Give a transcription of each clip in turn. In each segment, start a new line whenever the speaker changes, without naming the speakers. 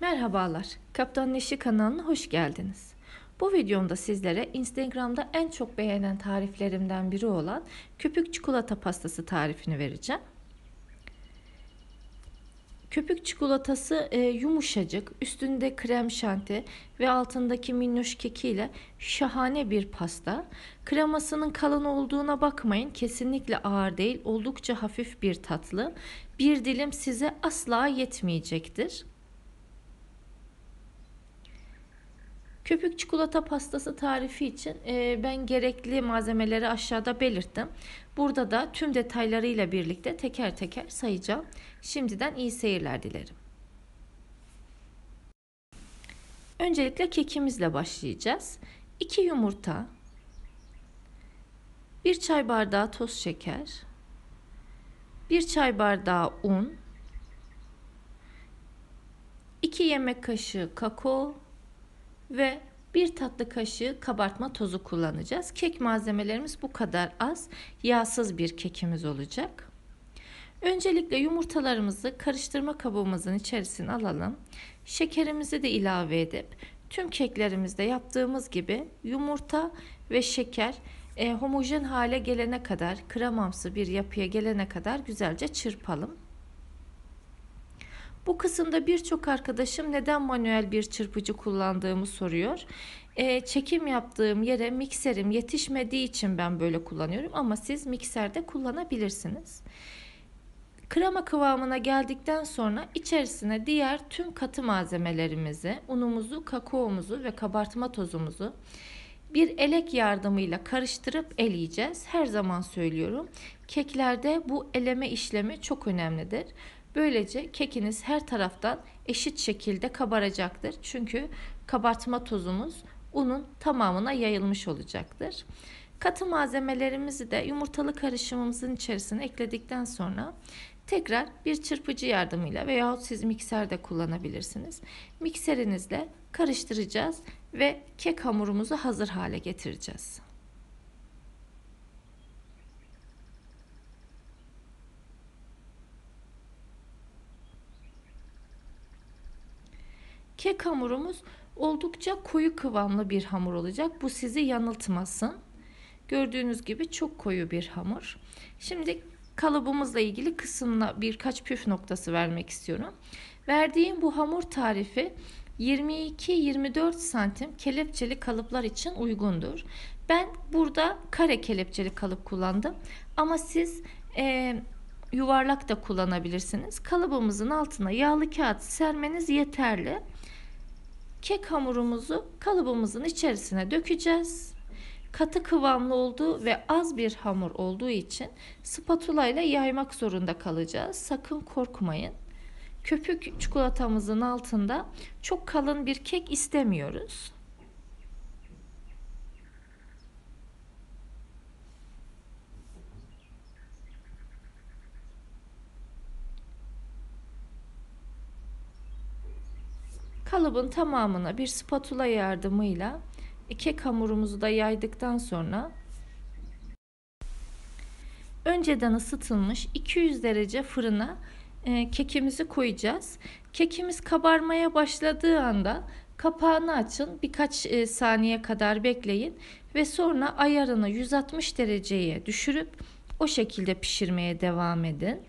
Merhabalar, Kaptan Neşi kanalına hoş geldiniz. Bu videomda sizlere Instagram'da en çok beğenen tariflerimden biri olan köpük çikolata pastası tarifini vereceğim. Köpük çikolatası e, yumuşacık, üstünde krem şanti ve altındaki minnoş kekiyle şahane bir pasta. Kremasının kalın olduğuna bakmayın, kesinlikle ağır değil, oldukça hafif bir tatlı. Bir dilim size asla yetmeyecektir. Köpük çikolata pastası tarifi için e, ben gerekli malzemeleri aşağıda belirttim. Burada da tüm detaylarıyla birlikte teker teker sayacağım. Şimdiden iyi seyirler dilerim. Öncelikle kekimizle başlayacağız. 2 yumurta, 1 çay bardağı toz şeker, 1 çay bardağı un, 2 yemek kaşığı kakao, ve bir tatlı kaşığı kabartma tozu kullanacağız. Kek malzemelerimiz bu kadar az. Yağsız bir kekimiz olacak. Öncelikle yumurtalarımızı karıştırma kabuğumuzun içerisine alalım. Şekerimizi de ilave edip tüm keklerimizde yaptığımız gibi yumurta ve şeker e, homojen hale gelene kadar kremamsı bir yapıya gelene kadar güzelce çırpalım. Bu kısımda birçok arkadaşım neden manuel bir çırpıcı kullandığımı soruyor. E, çekim yaptığım yere mikserim yetişmediği için ben böyle kullanıyorum ama siz mikserde kullanabilirsiniz. Krema kıvamına geldikten sonra içerisine diğer tüm katı malzemelerimizi, unumuzu, kakaomuzu ve kabartma tozumuzu bir elek yardımıyla karıştırıp eleyeceğiz. Her zaman söylüyorum. Keklerde bu eleme işlemi çok önemlidir. Böylece kekiniz her taraftan eşit şekilde kabaracaktır. Çünkü kabartma tozumuz unun tamamına yayılmış olacaktır. Katı malzemelerimizi de yumurtalı karışımımızın içerisine ekledikten sonra tekrar bir çırpıcı yardımıyla veyahut siz mikserde kullanabilirsiniz. Mikserinizle karıştıracağız ve kek hamurumuzu hazır hale getireceğiz. Kek hamurumuz oldukça koyu kıvamlı bir hamur olacak. Bu sizi yanıltmasın. Gördüğünüz gibi çok koyu bir hamur. Şimdi kalıbımızla ilgili kısımla birkaç püf noktası vermek istiyorum. Verdiğim bu hamur tarifi 22-24 santim kelepçeli kalıplar için uygundur. Ben burada kare kelepçeli kalıp kullandım ama siz e, yuvarlak da kullanabilirsiniz. Kalıbımızın altına yağlı kağıt sermeniz yeterli. Kek hamurumuzu kalıbımızın içerisine dökeceğiz. Katı kıvamlı olduğu ve az bir hamur olduğu için spatula ile yaymak zorunda kalacağız. Sakın korkmayın. Köpük çikolatamızın altında çok kalın bir kek istemiyoruz. Kalıbın tamamına bir spatula yardımıyla kek hamurumuzu da yaydıktan sonra önceden ısıtılmış 200 derece fırına e, kekimizi koyacağız. Kekimiz kabarmaya başladığı anda kapağını açın birkaç e, saniye kadar bekleyin ve sonra ayarını 160 dereceye düşürüp o şekilde pişirmeye devam edin.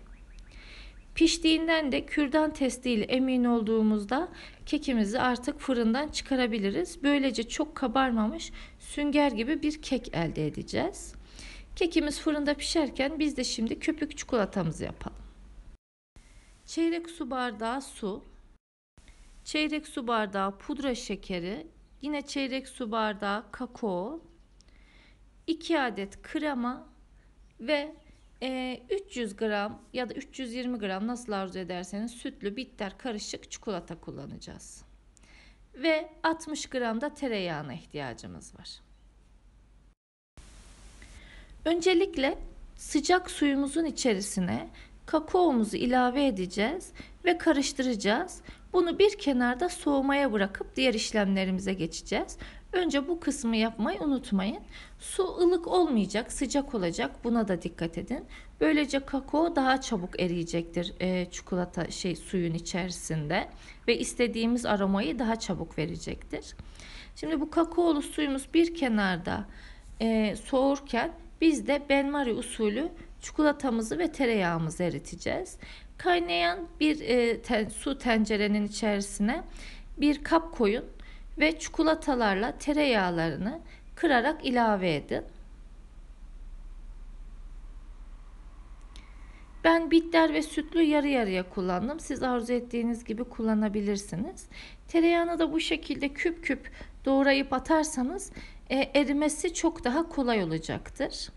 Piştiğinden de kürdan testiyle emin olduğumuzda kekimizi artık fırından çıkarabiliriz. Böylece çok kabarmamış sünger gibi bir kek elde edeceğiz. Kekimiz fırında pişerken biz de şimdi köpük çikolatamızı yapalım. Çeyrek su bardağı su, çeyrek su bardağı pudra şekeri, yine çeyrek su bardağı kakao, 2 adet krema ve 300 ee, gram ya da 320 gram nasıl arzu ederseniz sütlü bitter karışık çikolata kullanacağız. Ve 60 gram da tereyağına ihtiyacımız var. Öncelikle sıcak suyumuzun içerisine kakaomuzu ilave edeceğiz ve karıştıracağız. Bunu bir kenarda soğumaya bırakıp diğer işlemlerimize geçeceğiz. Önce bu kısmı yapmayı unutmayın. Su ılık olmayacak, sıcak olacak. Buna da dikkat edin. Böylece kakao daha çabuk eriyecektir e, çikolata şey suyun içerisinde ve istediğimiz aromayı daha çabuk verecektir. Şimdi bu kakaolu suyumuz bir kenarda e, soğurken biz de benmari usulü çikolatamızı ve tereyağımızı eriteceğiz. Kaynayan bir e, ten, su tencerenin içerisine bir kap koyun ve çikolatalarla tereyağlarını kırarak ilave edin. Ben bitter ve sütlü yarı yarıya kullandım. Siz arzu ettiğiniz gibi kullanabilirsiniz. Tereyağını da bu şekilde küp küp doğrayıp atarsanız e, erimesi çok daha kolay olacaktır.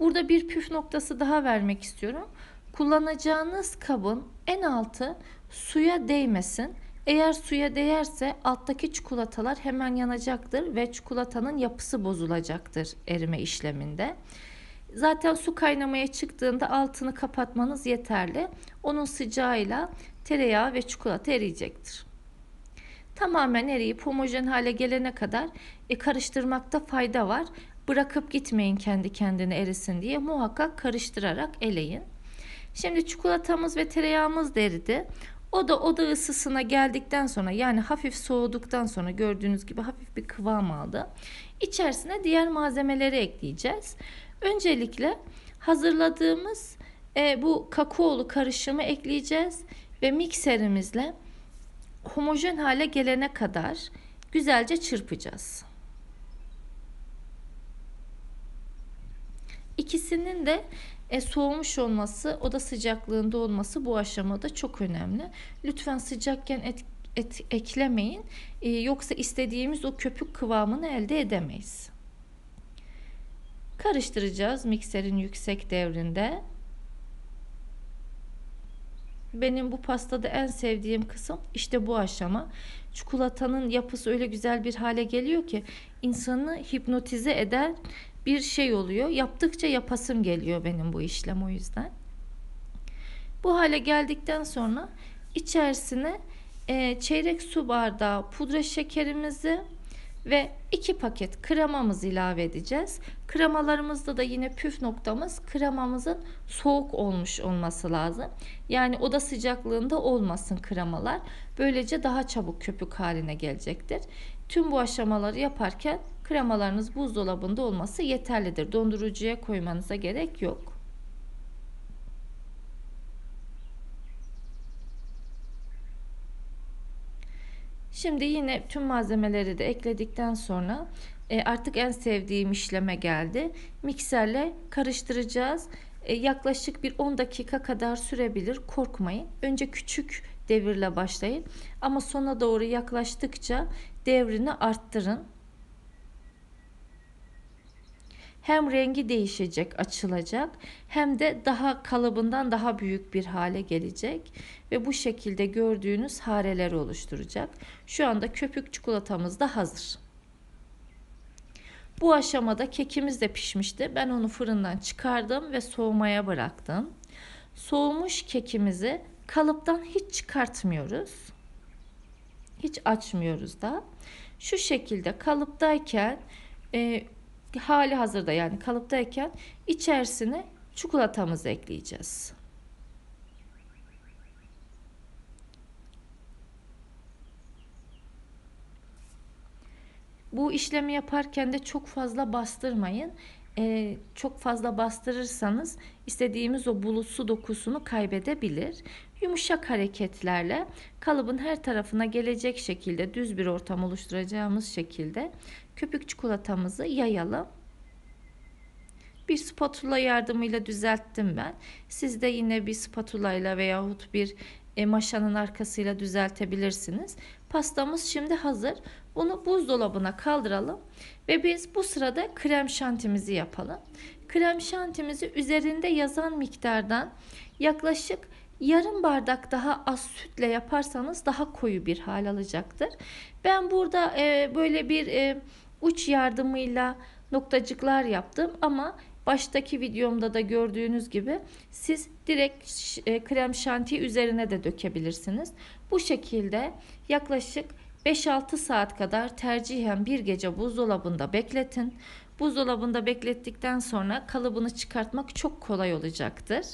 Burada bir püf noktası daha vermek istiyorum. Kullanacağınız kabın en altı suya değmesin. Eğer suya değerse alttaki çikolatalar hemen yanacaktır ve çikolatanın yapısı bozulacaktır erime işleminde. Zaten su kaynamaya çıktığında altını kapatmanız yeterli. Onun sıcağıyla tereyağı ve çikolata eriyecektir. Tamamen eriyip homojen hale gelene kadar e, karıştırmakta fayda var. Bırakıp gitmeyin kendi kendine erisin diye muhakkak karıştırarak eleyin. Şimdi çikolatamız ve tereyağımız eridi. O da oda ısısına geldikten sonra yani hafif soğuduktan sonra gördüğünüz gibi hafif bir kıvam aldı. İçerisine diğer malzemeleri ekleyeceğiz. Öncelikle hazırladığımız e, bu kakaolu karışımı ekleyeceğiz ve mikserimizle homojen hale gelene kadar güzelce çırpacağız. İkisinin de e, soğumuş olması, oda sıcaklığında olması bu aşamada çok önemli. Lütfen sıcakken et, et, eklemeyin. E, yoksa istediğimiz o köpük kıvamını elde edemeyiz. Karıştıracağız mikserin yüksek devrinde. Benim bu pastada en sevdiğim kısım işte bu aşama. Çikolatanın yapısı öyle güzel bir hale geliyor ki insanı hipnotize eder bir şey oluyor. Yaptıkça yapasım geliyor benim bu işlem o yüzden. Bu hale geldikten sonra içerisine e, çeyrek su bardağı pudra şekerimizi ve 2 paket kremamızı ilave edeceğiz. Kremalarımızda da yine püf noktamız kremamızın soğuk olmuş olması lazım. Yani oda sıcaklığında olmasın kremalar. Böylece daha çabuk köpük haline gelecektir. Tüm bu aşamaları yaparken Kremalarınız buzdolabında olması yeterlidir. Dondurucuya koymanıza gerek yok. Şimdi yine tüm malzemeleri de ekledikten sonra e, artık en sevdiğim işleme geldi. Mikserle karıştıracağız. E, yaklaşık bir 10 dakika kadar sürebilir. Korkmayın. Önce küçük devirle başlayın. Ama sona doğru yaklaştıkça devrini arttırın. hem rengi değişecek, açılacak hem de daha kalıbından daha büyük bir hale gelecek ve bu şekilde gördüğünüz hareler oluşturacak. Şu anda köpük çikolatamız da hazır. Bu aşamada kekimiz de pişmişti. Ben onu fırından çıkardım ve soğumaya bıraktım. Soğumuş kekimizi kalıptan hiç çıkartmıyoruz. Hiç açmıyoruz da. Şu şekilde kalıptayken e, hali hazırda yani kalıptayken içerisine çikolatamızı ekleyeceğiz. Bu işlemi yaparken de çok fazla bastırmayın. Ee, çok fazla bastırırsanız istediğimiz o bulutsu dokusunu kaybedebilir. Yumuşak hareketlerle kalıbın her tarafına gelecek şekilde düz bir ortam oluşturacağımız şekilde köpük çikolatamızı yayalım. Bir spatula yardımıyla düzelttim ben. Siz de yine bir spatula ile veyahut bir e, maşanın arkasıyla düzeltebilirsiniz. Pastamız şimdi hazır. Bunu buzdolabına kaldıralım ve biz bu sırada krem şantimizi yapalım. Krem şantimizi üzerinde yazan miktardan yaklaşık yarım bardak daha az sütle yaparsanız daha koyu bir hal alacaktır. Ben burada e, böyle bir e, uç yardımıyla noktacıklar yaptım ama baştaki videomda da gördüğünüz gibi siz direkt e, krem şanti üzerine de dökebilirsiniz. Bu şekilde yaklaşık 5-6 saat kadar tercihen bir gece buzdolabında bekletin. Buzdolabında beklettikten sonra kalıbını çıkartmak çok kolay olacaktır.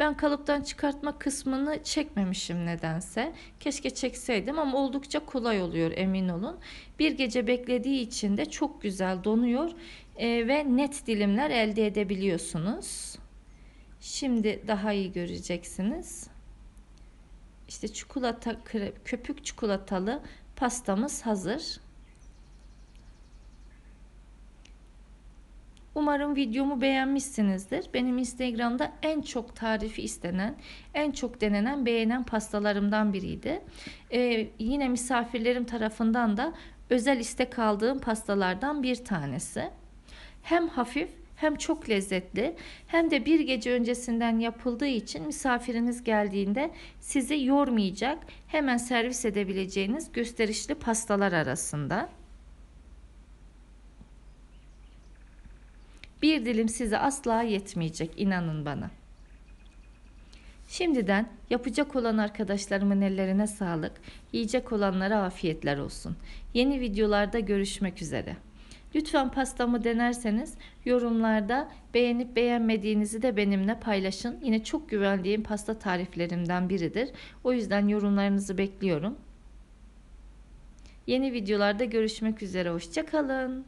Ben kalıptan çıkartma kısmını çekmemişim nedense. Keşke çekseydim ama oldukça kolay oluyor emin olun. Bir gece beklediği için de çok güzel donuyor e, ve net dilimler elde edebiliyorsunuz. Şimdi daha iyi göreceksiniz. İşte çikolata köpük çikolatalı pastamız hazır. Umarım videomu beğenmişsinizdir. Benim Instagram'da en çok tarifi istenen, en çok denenen, beğenen pastalarımdan biriydi. Ee, yine misafirlerim tarafından da özel istek aldığım pastalardan bir tanesi. Hem hafif hem çok lezzetli hem de bir gece öncesinden yapıldığı için misafiriniz geldiğinde sizi yormayacak hemen servis edebileceğiniz gösterişli pastalar arasında. Bir dilim size asla yetmeyecek inanın bana. Şimdiden yapacak olan arkadaşlarımın ellerine sağlık, yiyecek olanlara afiyetler olsun. Yeni videolarda görüşmek üzere. Lütfen pastamı denerseniz yorumlarda beğenip beğenmediğinizi de benimle paylaşın. Yine çok güvendiğim pasta tariflerimden biridir. O yüzden yorumlarınızı bekliyorum. Yeni videolarda görüşmek üzere. Hoşçakalın.